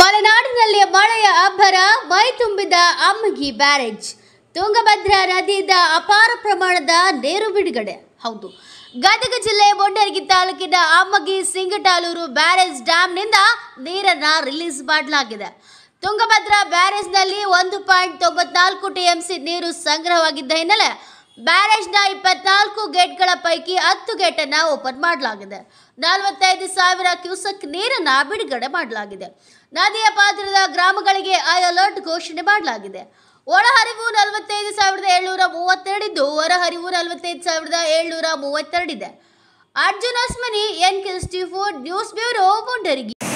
ಮಲೆನಾಡಿನಲ್ಲಿ ಮಳೆಯ ಅಬ್ಬರ ಮೈತುಂಬಿದ ಅಮ್ಮಗಿ ಬ್ಯಾರೇಜ್ ತುಂಗಭದ್ರಾ ನದಿಯಿಂದ ಅಪಾರ ಪ್ರಮಾಣದ ನೀರು ಬಿಡುಗಡೆ ಹೌದು ಗದಗ ಜಿಲ್ಲೆ ಮೊಂಡರಗಿ ತಾಲೂಕಿನ ಅಮ್ಮಗಿ ಸಿಂಗಟಾಲೂರು ಬ್ಯಾರೇಜ್ ಡ್ಯಾಮ್ನಿಂದ ನೀರನ್ನು ರಿಲೀಸ್ ಮಾಡಲಾಗಿದೆ ತುಂಗಭದ್ರಾ ಬ್ಯಾರೇಜ್ನಲ್ಲಿ ಒಂದು ಪಾಯಿಂಟ್ ತೊಂಬತ್ನಾಲ್ಕು ಟಿಎಂಸಿ ನೀರು ಸಂಗ್ರಹವಾಗಿದ್ದ ಹಿನ್ನೆಲೆ ಬ್ಯಾರೇಜ್ನ ಇಪ್ಪತ್ನಾಲ್ಕು ಗೇಟ್ಗಳ ಪೈಕಿ ಹತ್ತು ಗೇಟನ್ನು ಓಪನ್ ಮಾಡಲಾಗಿದೆ ನಲವತ್ತೈದು ಸಾವಿರ ಕ್ಯೂಸೆಕ್ ನೀರನ್ನು ಬಿಡುಗಡೆ ಮಾಡಲಾಗಿದೆ ನದಿಯ ಪಾತ್ರದ ಗ್ರಾಮಗಳಿಗೆ ಐ ಅಲರ್ಟ್ ಘೋಷಣೆ ಮಾಡಲಾಗಿದೆ ಒಳಹರಿವು ನಲವತ್ತೈದು ಸಾವಿರದ ಏಳ್ನೂರ ಮೂವತ್ತೆರಡಿದ್ದು ಹೊರಹರಿವು ನಲವತ್ತೈದು ಸಾವಿರದ ಏಳ್ನೂರ ಮೂವತ್ತೆರಡಿದೆ Arjun Asmani N four news bureau ಮುಂಡರಿಗೆ